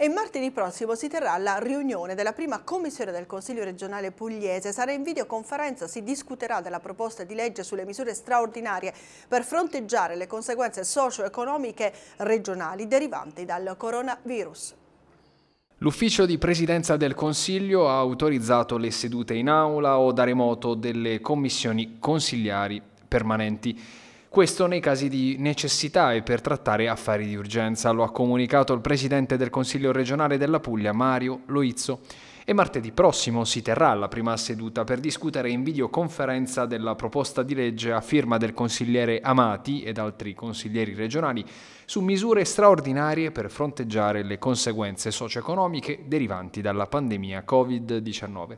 e martedì prossimo si terrà la riunione della prima commissione del Consiglio regionale pugliese. Sarà in videoconferenza, si discuterà della proposta di legge sulle misure straordinarie per fronteggiare le conseguenze socio-economiche regionali derivanti dal coronavirus. L'ufficio di presidenza del Consiglio ha autorizzato le sedute in aula o da remoto delle commissioni consigliari permanenti. Questo nei casi di necessità e per trattare affari di urgenza, lo ha comunicato il Presidente del Consiglio regionale della Puglia, Mario Loizzo e martedì prossimo si terrà la prima seduta per discutere in videoconferenza della proposta di legge a firma del consigliere Amati ed altri consiglieri regionali su misure straordinarie per fronteggiare le conseguenze socio-economiche derivanti dalla pandemia Covid-19.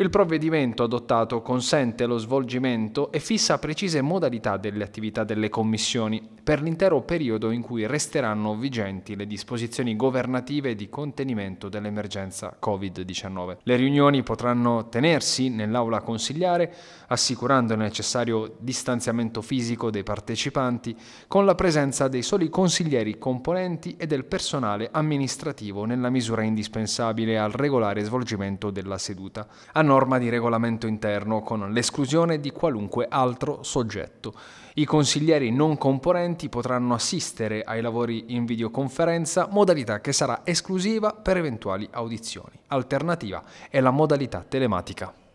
Il provvedimento adottato consente lo svolgimento e fissa precise modalità delle attività delle commissioni per l'intero periodo in cui resteranno vigenti le disposizioni governative di contenimento dell'emergenza Covid-19. Le riunioni potranno tenersi nell'aula consigliare, assicurando il necessario distanziamento fisico dei partecipanti, con la presenza dei soli consiglieri componenti e del personale amministrativo nella misura indispensabile al regolare svolgimento della seduta. A norma di regolamento interno con l'esclusione di qualunque altro soggetto. I consiglieri non componenti potranno assistere ai lavori in videoconferenza, modalità che sarà esclusiva per eventuali audizioni. Alternativa è la modalità telematica.